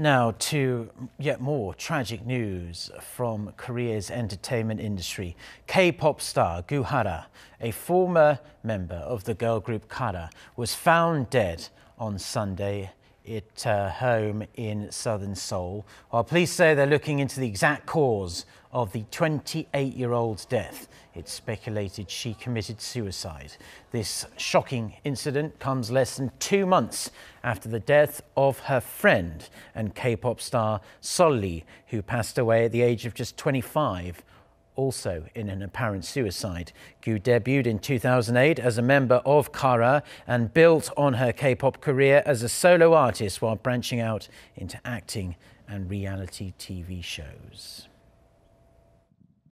Now to yet more tragic news from Korea's entertainment industry. K-pop star Gu Hara, a former member of the girl group Kara, was found dead on Sunday it uh, home in southern Seoul, while police say they're looking into the exact cause of the 28 year old's death. It's speculated she committed suicide. This shocking incident comes less than two months after the death of her friend and K pop star Solly, who passed away at the age of just 25 also in an apparent suicide. Gu debuted in 2008 as a member of Kara and built on her K-pop career as a solo artist while branching out into acting and reality TV shows.